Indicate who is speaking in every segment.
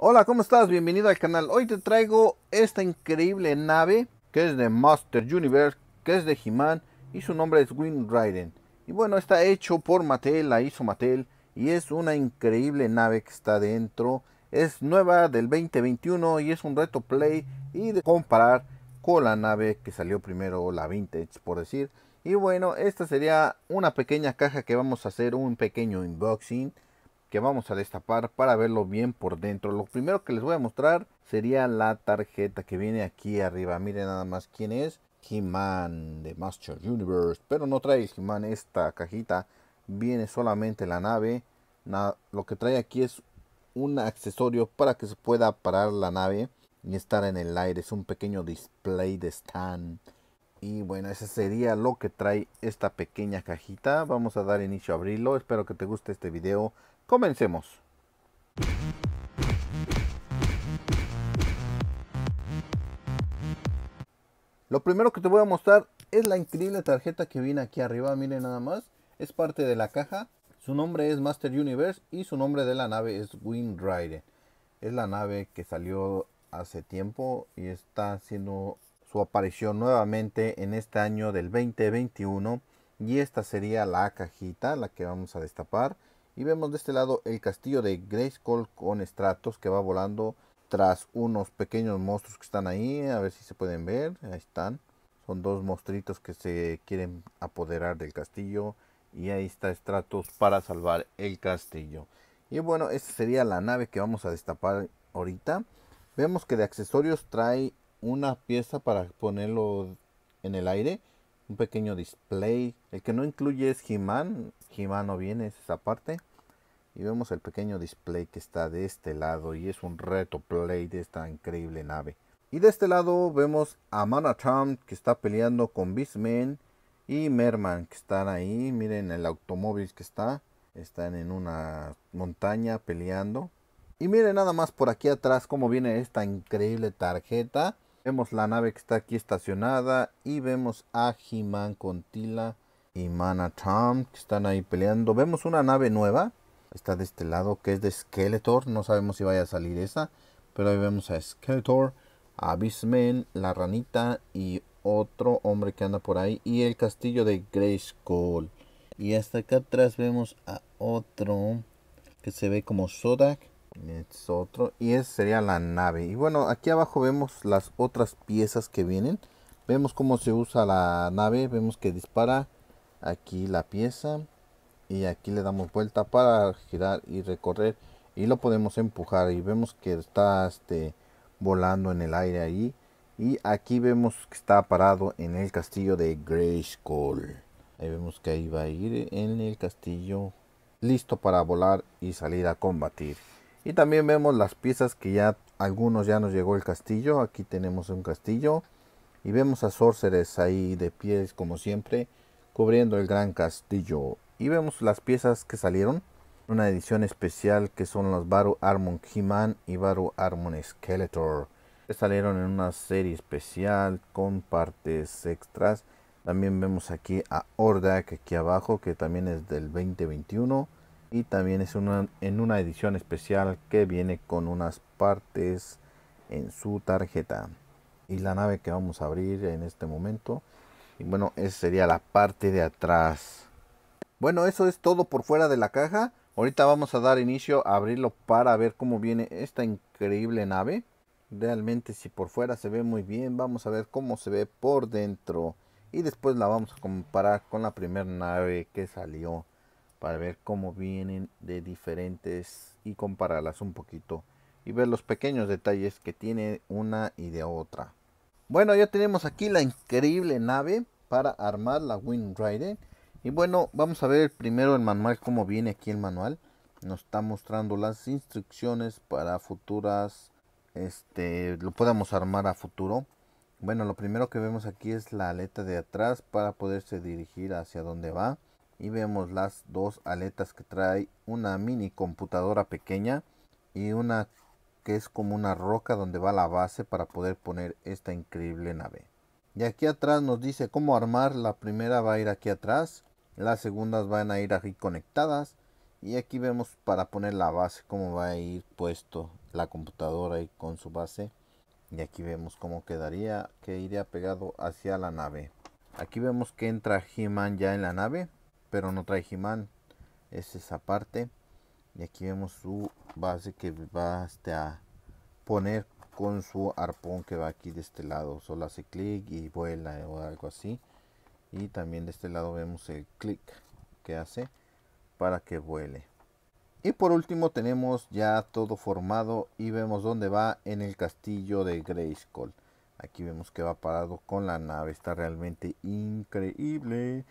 Speaker 1: Hola, ¿cómo estás? Bienvenido al canal. Hoy te traigo esta increíble nave que es de Master Universe, que es de he y su nombre es Wind Raiden. Y bueno, está hecho por Mattel, la hizo Mattel y es una increíble nave que está dentro. Es nueva del 2021 y es un reto play y de comparar con la nave que salió primero, la Vintage por decir. Y bueno, esta sería una pequeña caja que vamos a hacer un pequeño unboxing que vamos a destapar para verlo bien por dentro. Lo primero que les voy a mostrar sería la tarjeta que viene aquí arriba. Miren nada más quién es. He-Man de Master Universe. Pero no trae He-Man esta cajita. Viene solamente la nave. lo que trae aquí es un accesorio para que se pueda parar la nave y estar en el aire. Es un pequeño display de stand. Y bueno, ese sería lo que trae esta pequeña cajita. Vamos a dar inicio a abrirlo. Espero que te guste este video. Comencemos. Lo primero que te voy a mostrar es la increíble tarjeta que viene aquí arriba, miren nada más. Es parte de la caja, su nombre es Master Universe y su nombre de la nave es Wind Rider. Es la nave que salió hace tiempo y está haciendo su aparición nuevamente en este año del 2021. Y esta sería la cajita, la que vamos a destapar. Y vemos de este lado el castillo de Grayskull con estratos que va volando tras unos pequeños monstruos que están ahí. A ver si se pueden ver. Ahí están. Son dos monstruitos que se quieren apoderar del castillo. Y ahí está Stratos para salvar el castillo. Y bueno, esta sería la nave que vamos a destapar ahorita. Vemos que de accesorios trae una pieza para ponerlo en el aire. Un pequeño display. El que no incluye es He-Man. He no viene, es esa parte y vemos el pequeño display que está de este lado y es un reto play de esta increíble nave. Y de este lado vemos a Manatram que está peleando con Beastman y Merman que están ahí. Miren el automóvil que está. Están en una montaña peleando. Y miren nada más por aquí atrás cómo viene esta increíble tarjeta. Vemos la nave que está aquí estacionada y vemos a He-Man con Tila y Manatram que están ahí peleando. Vemos una nave nueva Está de este lado que es de Skeletor. No sabemos si vaya a salir esa. Pero ahí vemos a Skeletor, a Beastman, la ranita y otro hombre que anda por ahí. Y el castillo de Grayskull. Y hasta acá atrás vemos a otro que se ve como Sodak. Es otro. Y esa sería la nave. Y bueno, aquí abajo vemos las otras piezas que vienen. Vemos cómo se usa la nave. Vemos que dispara aquí la pieza y aquí le damos vuelta para girar y recorrer y lo podemos empujar y vemos que está este, volando en el aire ahí y aquí vemos que está parado en el castillo de Grayskull ahí vemos que ahí va a ir en el castillo listo para volar y salir a combatir y también vemos las piezas que ya algunos ya nos llegó el castillo aquí tenemos un castillo y vemos a sorceres ahí de pies como siempre cubriendo el gran castillo y vemos las piezas que salieron. Una edición especial que son los Baru Armon He-Man y Baru Armon Skeletor. Que salieron en una serie especial con partes extras. También vemos aquí a Ordak aquí abajo que también es del 2021. Y también es una, en una edición especial que viene con unas partes en su tarjeta. Y la nave que vamos a abrir en este momento. Y bueno, esa sería la parte de atrás. Bueno, eso es todo por fuera de la caja. Ahorita vamos a dar inicio a abrirlo para ver cómo viene esta increíble nave. Realmente si por fuera se ve muy bien, vamos a ver cómo se ve por dentro. Y después la vamos a comparar con la primera nave que salió. Para ver cómo vienen de diferentes y compararlas un poquito. Y ver los pequeños detalles que tiene una y de otra. Bueno, ya tenemos aquí la increíble nave para armar la Wind y bueno, vamos a ver primero el manual, cómo viene aquí el manual. Nos está mostrando las instrucciones para futuras, este, lo podamos armar a futuro. Bueno, lo primero que vemos aquí es la aleta de atrás para poderse dirigir hacia donde va. Y vemos las dos aletas que trae una mini computadora pequeña y una que es como una roca donde va la base para poder poner esta increíble nave. Y aquí atrás nos dice cómo armar. La primera va a ir aquí atrás. Las segundas van a ir aquí conectadas. Y aquí vemos para poner la base cómo va a ir puesto la computadora ahí con su base. Y aquí vemos cómo quedaría, que iría pegado hacia la nave. Aquí vemos que entra He-Man ya en la nave, pero no trae He-Man. Es esa parte. Y aquí vemos su base que va este, a poner con su arpón que va aquí de este lado. Solo hace clic y vuela o algo así y también de este lado vemos el clic que hace para que vuele y por último tenemos ya todo formado y vemos dónde va en el castillo de Grayskull aquí vemos que va parado con la nave está realmente increíble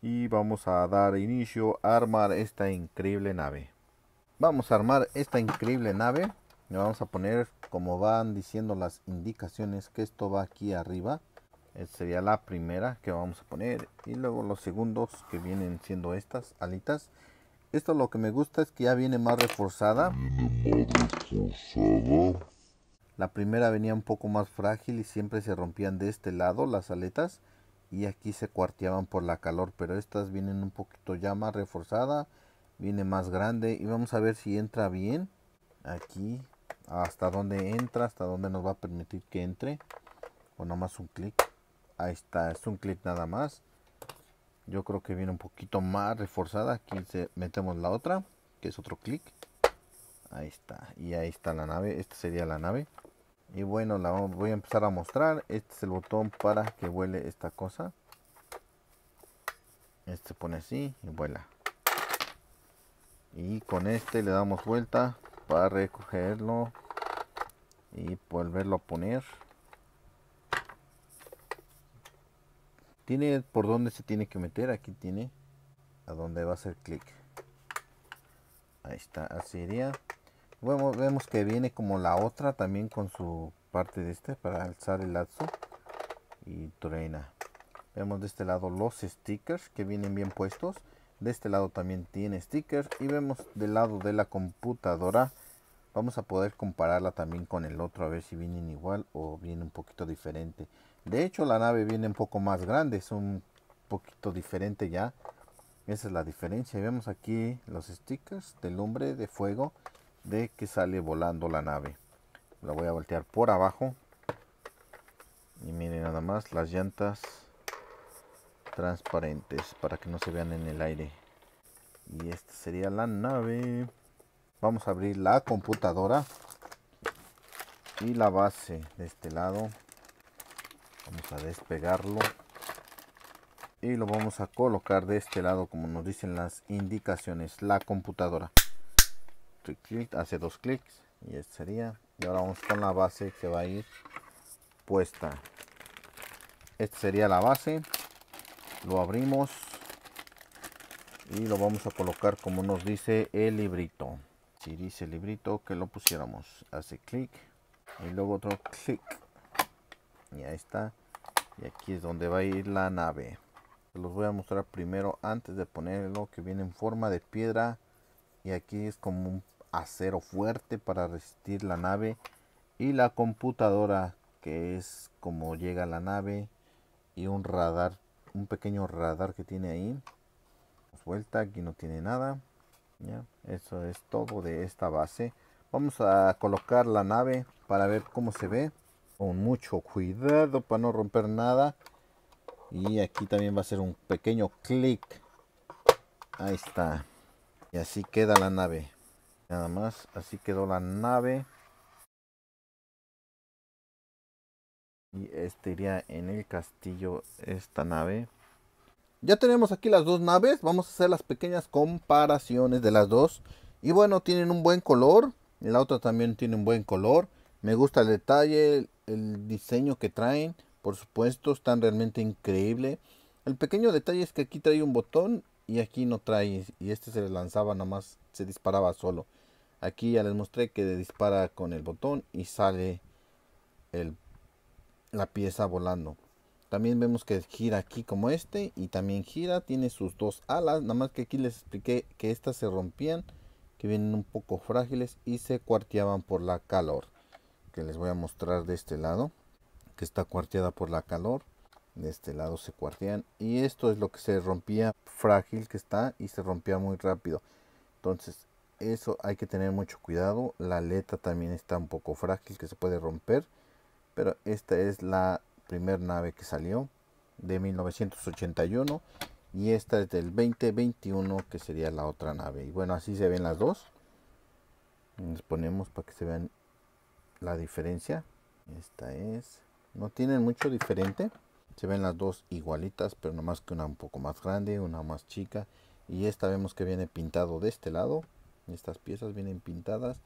Speaker 1: y vamos a dar inicio a armar esta increíble nave vamos a armar esta increíble nave le vamos a poner como van diciendo las indicaciones que esto va aquí arriba esta eh, sería la primera que vamos a poner. Y luego los segundos que vienen siendo estas alitas. Esto lo que me gusta es que ya viene más reforzada. La primera venía un poco más frágil y siempre se rompían de este lado las aletas. Y aquí se cuarteaban por la calor. Pero estas vienen un poquito ya más reforzada. Viene más grande. Y vamos a ver si entra bien. Aquí. Hasta dónde entra. Hasta dónde nos va a permitir que entre. O nomás un clic. Ahí está, es un clic nada más. Yo creo que viene un poquito más reforzada. Aquí metemos la otra, que es otro clic. Ahí está, y ahí está la nave. Esta sería la nave. Y bueno, la voy a empezar a mostrar. Este es el botón para que vuele esta cosa. Este se pone así y vuela. Y con este le damos vuelta para recogerlo y volverlo a poner. tiene por dónde se tiene que meter. Aquí tiene a dónde va a hacer clic. Ahí está, así iría. vemos que viene como la otra también con su parte de este para alzar el lazo y treina. Vemos de este lado los stickers que vienen bien puestos. De este lado también tiene stickers y vemos del lado de la computadora Vamos a poder compararla también con el otro a ver si vienen igual o viene un poquito diferente. De hecho la nave viene un poco más grande, es un poquito diferente ya. Esa es la diferencia. Y vemos aquí los stickers de lumbre, de fuego, de que sale volando la nave. La voy a voltear por abajo. Y miren nada más las llantas transparentes para que no se vean en el aire. Y esta sería la nave vamos a abrir la computadora y la base de este lado vamos a despegarlo y lo vamos a colocar de este lado como nos dicen las indicaciones la computadora hace dos clics y este sería y ahora vamos con la base que va a ir puesta esta sería la base lo abrimos y lo vamos a colocar como nos dice el librito si dice librito que lo pusiéramos hace clic y luego otro clic y ahí está y aquí es donde va a ir la nave los voy a mostrar primero antes de ponerlo que viene en forma de piedra y aquí es como un acero fuerte para resistir la nave y la computadora que es como llega la nave y un radar un pequeño radar que tiene ahí vuelta aquí no tiene nada ¿ya? Eso es todo de esta base. Vamos a colocar la nave para ver cómo se ve. Con mucho cuidado para no romper nada. Y aquí también va a ser un pequeño clic. Ahí está. Y así queda la nave. Nada más, así quedó la nave. Y este iría en el castillo, esta nave. Ya tenemos aquí las dos naves, vamos a hacer las pequeñas comparaciones de las dos. Y bueno, tienen un buen color, la otra también tiene un buen color. Me gusta el detalle, el, diseño que traen, por supuesto, están realmente increíble. El pequeño detalle es que aquí trae un botón y aquí no trae, y este se le lanzaba nada más, se disparaba solo. Aquí ya les mostré que dispara con el botón y sale la pieza volando. También vemos que gira aquí como este y también gira, tiene sus dos alas, nada más que aquí les expliqué que estas se rompían, que vienen un poco frágiles y se cuarteaban por la calor, que les voy a mostrar de este lado, que está cuarteada por la calor, de este lado se cuartean y esto es lo que se rompía frágil que está y se rompía muy rápido. Entonces eso hay que tener mucho cuidado, la aleta también está un poco frágil que se puede romper, pero esta es la primer nave que salió de 1981 y esta es del 2021 que sería la otra nave y bueno así se ven las dos nos ponemos para que se vean la diferencia esta es no tienen mucho diferente se ven las dos igualitas pero nomás que una un poco más grande una más chica y esta vemos que viene pintado de este lado estas piezas vienen pintadas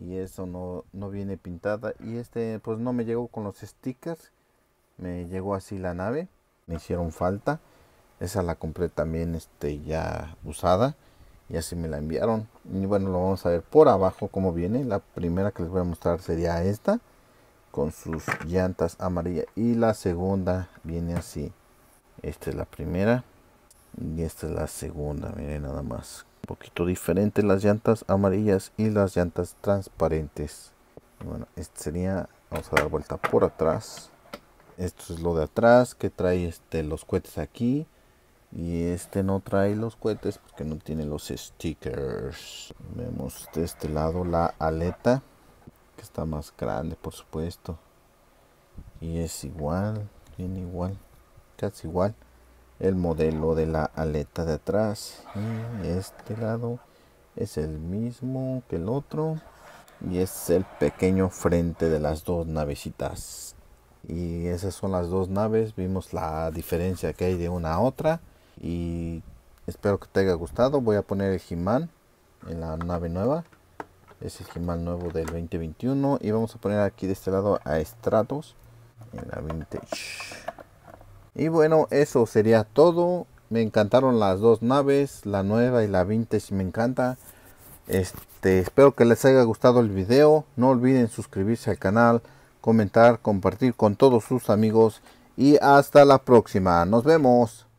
Speaker 1: y eso no, no viene pintada y este pues no me llegó con los stickers me llegó así la nave me hicieron falta esa la compré también este ya usada y así me la enviaron y bueno lo vamos a ver por abajo cómo viene la primera que les voy a mostrar sería esta con sus llantas amarillas y la segunda viene así esta es la primera y esta es la segunda miren nada más un poquito diferente las llantas amarillas y las llantas transparentes bueno esta sería vamos a dar vuelta por atrás esto es lo de atrás que trae este los cohetes aquí y este no trae los cohetes porque no tiene los stickers vemos de este lado la aleta que está más grande por supuesto y es igual bien igual casi igual el modelo de la aleta de atrás y este lado es el mismo que el otro y es el pequeño frente de las dos navecitas y esas son las dos naves vimos la diferencia que hay de una a otra y espero que te haya gustado voy a poner el he en la nave nueva es el he nuevo del 2021 y vamos a poner aquí de este lado a Stratos en la Vintage y bueno eso sería todo me encantaron las dos naves la nueva y la Vintage me encanta este espero que les haya gustado el video no olviden suscribirse al canal comentar, compartir con todos sus amigos y hasta la próxima. Nos vemos.